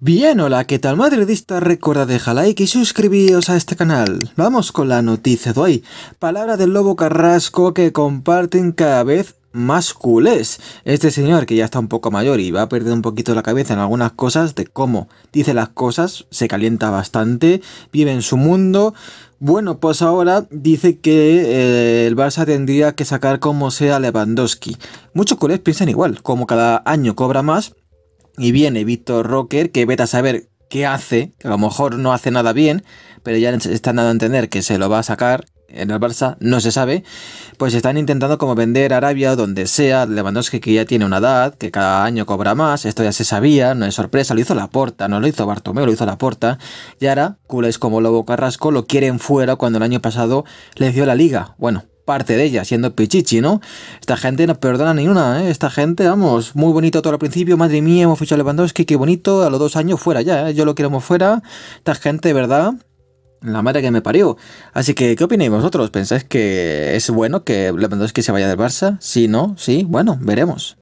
Bien, hola, ¿qué tal madridista? Recuerda dejar like y suscribiros a este canal. Vamos con la noticia de hoy. Palabra del Lobo Carrasco que comparten cada vez más culés. Este señor que ya está un poco mayor y va a perder un poquito la cabeza en algunas cosas de cómo dice las cosas, se calienta bastante, vive en su mundo. Bueno, pues ahora dice que eh, el Barça tendría que sacar como sea Lewandowski. Muchos culés piensan igual, como cada año cobra más, y viene Víctor Rocker, que vete a saber qué hace, que a lo mejor no hace nada bien, pero ya están dando a entender que se lo va a sacar en el Barça, no se sabe, pues están intentando como vender Arabia o donde sea, Lewandowski que ya tiene una edad, que cada año cobra más, esto ya se sabía, no es sorpresa, lo hizo la Porta no lo hizo Bartomeu, lo hizo la Porta y ahora culés como Lobo Carrasco lo quieren fuera cuando el año pasado le dio la liga, bueno, parte de ella, siendo Pichichi, ¿no? Esta gente no perdona ni una, ¿eh? Esta gente, vamos, muy bonito todo al principio, madre mía, hemos fichado a Lewandowski, qué bonito, a los dos años fuera ya, ¿eh? yo lo queremos fuera, esta gente, ¿verdad? La madre que me parió. Así que, ¿qué opináis vosotros? ¿Pensáis que es bueno que Lewandowski se vaya del Barça? Si no, sí, bueno, veremos.